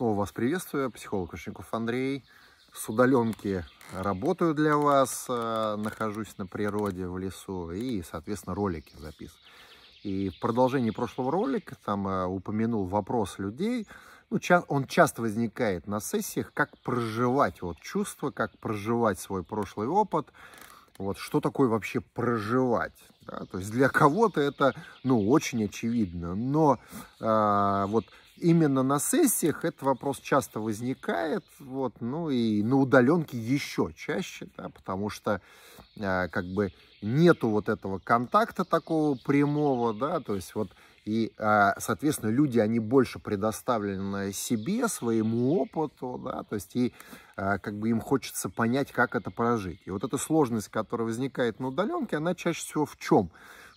Снова вас приветствую, психолог Кушников Андрей. С удаленки работаю для вас, э, нахожусь на природе, в лесу и, соответственно, ролики записываю. И в продолжении прошлого ролика там э, упомянул вопрос людей, ну, он часто возникает на сессиях, как проживать вот чувства, как проживать свой прошлый опыт, вот что такое вообще проживать. Да? То есть для кого-то это, ну, очень очевидно, но э, вот именно на сессиях этот вопрос часто возникает, вот, ну и на удаленке еще чаще, да, потому что э, как бы нету вот этого контакта такого прямого, да, то есть вот и, э, соответственно, люди, они больше предоставлены себе, своему опыту, да, то есть и э, как бы им хочется понять, как это прожить. И вот эта сложность, которая возникает на удаленке, она чаще всего в чем?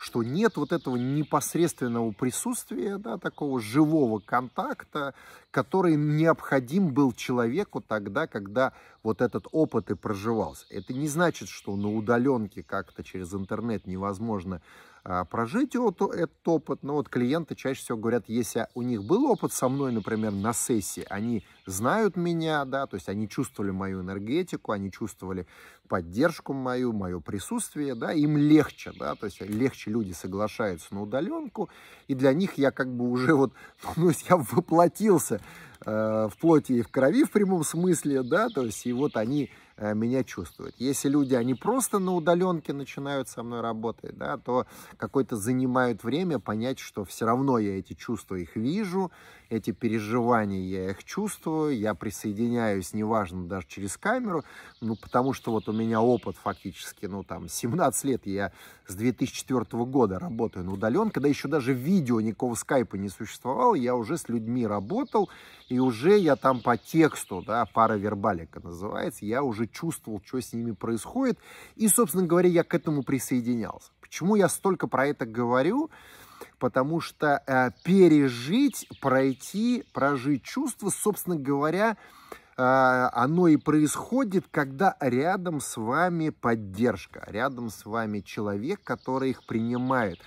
что нет вот этого непосредственного присутствия, да, такого живого контакта, который необходим был человеку тогда, когда вот этот опыт и проживался. Это не значит, что на удаленке как-то через интернет невозможно а, прожить этот опыт. Но вот клиенты чаще всего говорят, если у них был опыт со мной, например, на сессии, они знают меня, да, то есть они чувствовали мою энергетику, они чувствовали поддержку мою, мое присутствие, да, им легче, да, то есть легче люди соглашаются на удаленку, и для них я как бы уже вот, ну, я воплотился Э, в плоти и в крови в прямом смысле, да, то есть и вот они э, меня чувствуют. Если люди, они просто на удаленке начинают со мной работать, да, то какое-то занимают время понять, что все равно я эти чувства их вижу, эти переживания я их чувствую, я присоединяюсь, неважно, даже через камеру, ну, потому что вот у меня опыт фактически, ну, там, 17 лет я с 2004 года работаю на удаленке, да еще даже видео никакого скайпа не существовало, я уже с людьми работал, и уже я там по тексту, да, пара вербалика называется, я уже чувствовал, что с ними происходит. И, собственно говоря, я к этому присоединялся. Почему я столько про это говорю? Потому что э, пережить, пройти, прожить чувство, собственно говоря, э, оно и происходит, когда рядом с вами поддержка, рядом с вами человек, который их принимает.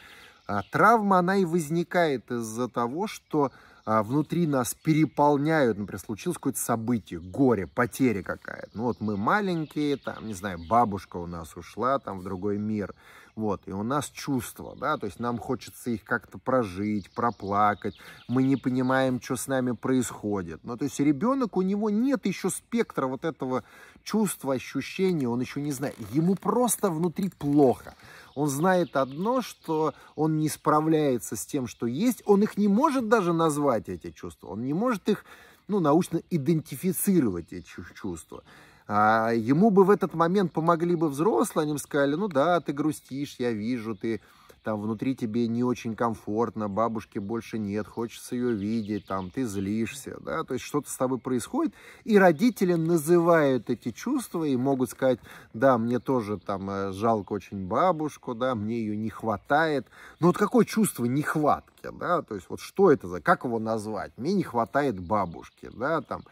А травма, она и возникает из-за того, что а, внутри нас переполняют, например, случилось какое-то событие, горе, потеря какая-то. Ну вот мы маленькие, там, не знаю, бабушка у нас ушла там в другой мир, вот, и у нас чувства, да, то есть нам хочется их как-то прожить, проплакать, мы не понимаем, что с нами происходит. Ну, то есть ребенок, у него нет еще спектра вот этого чувства, ощущения, он еще не знает. Ему просто внутри плохо. Он знает одно, что он не справляется с тем, что есть, он их не может даже назвать, эти чувства, он не может их, ну, научно идентифицировать, эти чувства. А ему бы в этот момент помогли бы взрослые, они бы сказали, ну да, ты грустишь, я вижу, ты там внутри тебе не очень комфортно, бабушки больше нет, хочется ее видеть, там ты злишься, да, то есть что-то с тобой происходит, и родители называют эти чувства и могут сказать, да, мне тоже там э, жалко очень бабушку, да, мне ее не хватает, но вот какое чувство нехватки, да, то есть вот что это за, как его назвать, мне не хватает бабушки, да, там,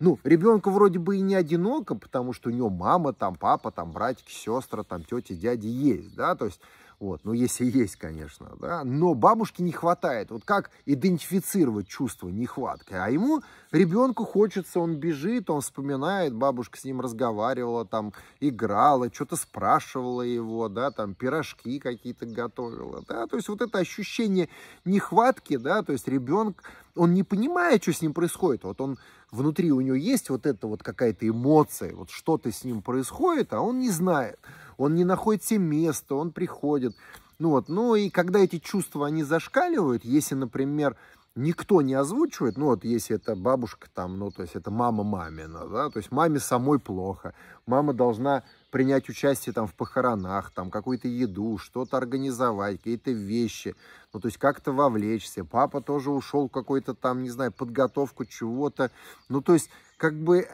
ну, ребенку вроде бы и не одиноко, потому что у него мама, там, папа, там, братики, сестры, там, тети, дяди есть, да, то есть вот, ну, если есть, конечно, да. Но бабушке не хватает. Вот как идентифицировать чувство нехватки? А ему, ребенку хочется, он бежит, он вспоминает, бабушка с ним разговаривала, там, играла, что-то спрашивала его, да, там, пирожки какие-то готовила, да. То есть вот это ощущение нехватки, да, то есть ребенок, он не понимает, что с ним происходит. Вот он, внутри у него есть вот это вот какая-то эмоция, вот что-то с ним происходит, а он не знает он не находит себе места, он приходит. Ну вот, ну и когда эти чувства, они зашкаливают, если, например, никто не озвучивает, ну вот если это бабушка там, ну то есть это мама мамина, да, то есть маме самой плохо, мама должна принять участие там в похоронах, там какую-то еду, что-то организовать, какие-то вещи, ну то есть как-то вовлечься, папа тоже ушел какой-то там, не знаю, подготовку чего-то, ну то есть как бы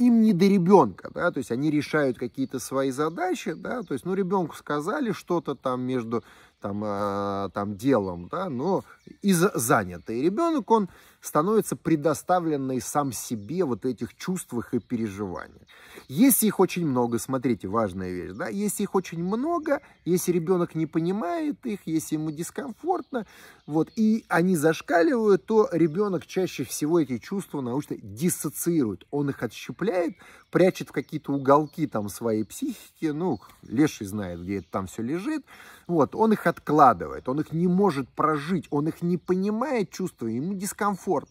им не до ребенка, да, то есть они решают какие-то свои задачи, да, то есть, ну, ребенку сказали что-то там между там, э, там делом, да, но и занятый ребенок, он становится предоставленной сам себе вот этих чувствах и переживаниях. Если их очень много, смотрите, важная вещь, да, если их очень много, если ребенок не понимает их, если ему дискомфортно, вот, и они зашкаливают, то ребенок чаще всего эти чувства научно диссоциирует. Он их отщепляет, прячет в какие-то уголки там своей психики, ну, леший знает, где это там все лежит, вот, он их откладывает, он их не может прожить, он их не понимает чувства, ему дискомфорт форм.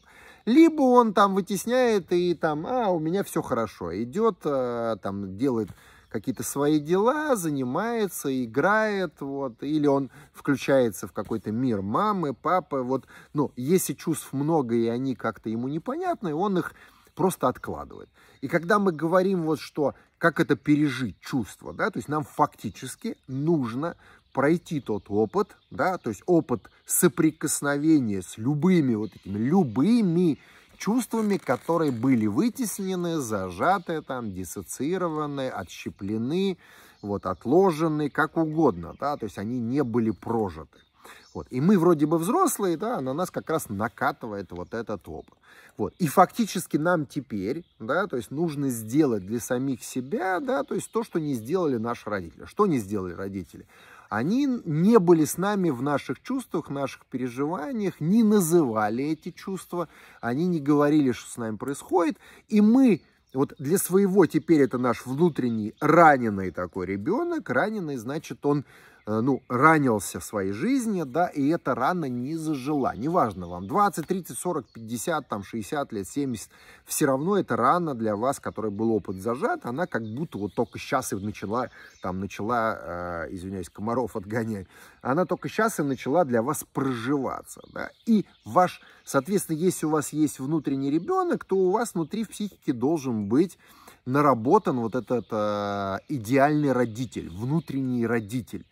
Либо он там вытесняет и там, а, у меня все хорошо. Идет, э, там, делает какие-то свои дела, занимается, играет, вот, или он включается в какой-то мир мамы, папы, вот, но ну, если чувств много и они как-то ему непонятны, он их просто откладывает. И когда мы говорим вот что, как это пережить чувство, да, то есть нам фактически нужно пройти тот опыт, да, то есть опыт соприкосновения с любыми вот этими, любыми чувствами, которые были вытеснены, зажаты, там, диссоциированы, отщеплены, вот, отложены, как угодно, да, то есть они не были прожиты. Вот. И мы вроде бы взрослые, да, на нас как раз накатывает вот этот опыт. Вот. И фактически нам теперь, да, то есть нужно сделать для самих себя, да, то есть то, что не сделали наши родители. Что не сделали родители? Они не были с нами в наших чувствах, наших переживаниях, не называли эти чувства, они не говорили, что с нами происходит, и мы вот для своего теперь это наш внутренний раненый такой ребенок. Раненый, значит, он Э, ну, ранился в своей жизни, да, и эта рана не зажила. Неважно вам, 20, 30, 40, 50, там, 60 лет, 70, все равно эта рана для вас, которой был опыт зажат, она как будто вот только сейчас и начала, там, начала, э, извиняюсь, комаров отгонять, она только сейчас и начала для вас проживаться, да, и ваш, соответственно, если у вас есть внутренний ребенок, то у вас внутри в психике должен быть наработан вот этот э, идеальный родитель, внутренний родитель,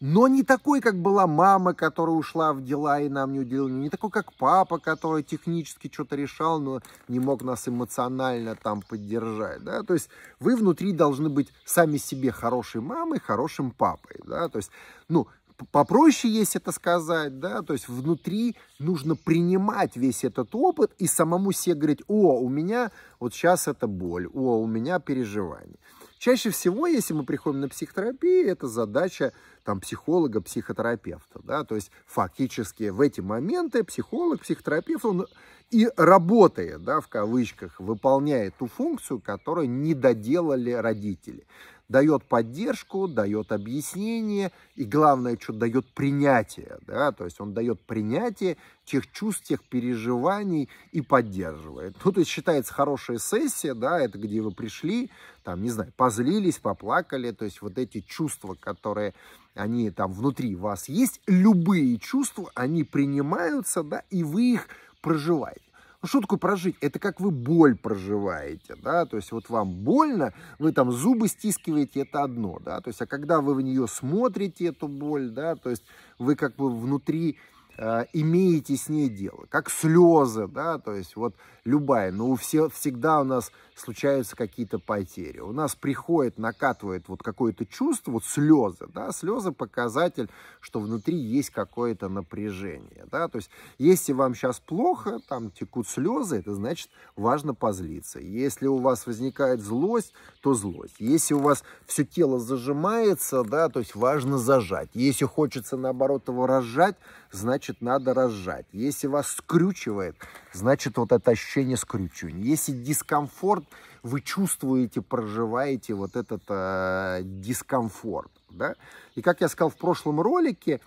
но не такой, как была мама, которая ушла в дела и нам не уделила, не такой, как папа, который технически что-то решал, но не мог нас эмоционально там поддержать, да, то есть вы внутри должны быть сами себе хорошей мамой, хорошим папой, да, то есть, ну, попроще есть это сказать, да, то есть внутри нужно принимать весь этот опыт и самому себе говорить, о, у меня вот сейчас это боль, о, у меня переживание. Чаще всего, если мы приходим на психотерапию, это задача там, психолога, психотерапевта. Да? То есть фактически в эти моменты психолог, психотерапевт, он и работает, да, в кавычках, выполняет ту функцию, которую не доделали родители дает поддержку, дает объяснение и, главное, что дает принятие, да, то есть он дает принятие тех чувств, тех переживаний и поддерживает. Ну, то есть считается хорошая сессия, да, это где вы пришли, там, не знаю, позлились, поплакали, то есть вот эти чувства, которые они там внутри вас есть, любые чувства, они принимаются, да, и вы их проживаете. Ну, шутку прожить, это как вы боль проживаете, да, то есть вот вам больно, вы там зубы стискиваете, это одно, да, то есть, а когда вы в нее смотрите, эту боль, да, то есть вы как бы внутри Э, имеете с ней дело, как слезы, да, то есть вот любая, но ну, у все, всегда у нас случаются какие-то потери, у нас приходит, накатывает вот какое-то чувство, вот слезы, да, слезы показатель, что внутри есть какое-то напряжение, да, то есть если вам сейчас плохо, там текут слезы, это значит важно позлиться, если у вас возникает злость, то злость, если у вас все тело зажимается, да, то есть важно зажать, если хочется наоборот его разжать, значит надо разжать. Если вас скрючивает, значит вот это ощущение скрючивания. Если дискомфорт, вы чувствуете, проживаете вот этот э, дискомфорт. Да? И как я сказал в прошлом ролике,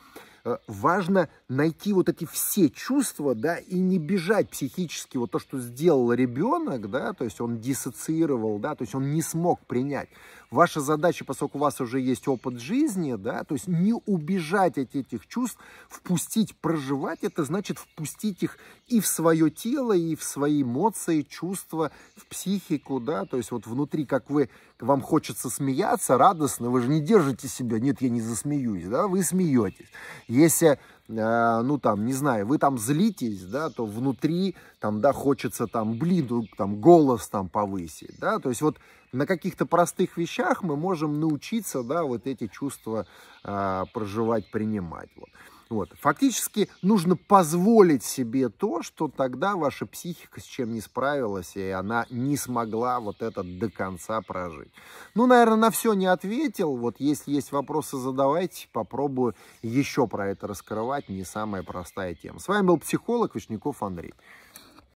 Э, важно найти вот эти все чувства, да, и не бежать психически вот то, что сделал ребенок, да, то есть он диссоциировал, да, то есть он не смог принять. Ваша задача, поскольку у вас уже есть опыт жизни, да, то есть не убежать от этих чувств, впустить, проживать, это значит впустить их и в свое тело, и в свои эмоции, чувства, в психику, да, то есть вот внутри, как вы, вам хочется смеяться радостно, вы же не держите себя, нет, я не засмеюсь, да, вы смеетесь если э, ну там, не знаю, вы там злитесь, да, то внутри там, да, хочется там, блин, там голос там повысить, да, то есть вот на каких-то простых вещах мы можем научиться, да, вот эти чувства э, проживать, принимать, вот. Вот. Фактически нужно позволить себе то, что тогда ваша психика с чем не справилась, и она не смогла вот это до конца прожить. Ну, наверное, на все не ответил. Вот если есть вопросы, задавайте. Попробую еще про это раскрывать. Не самая простая тема. С вами был психолог Вишняков Андрей.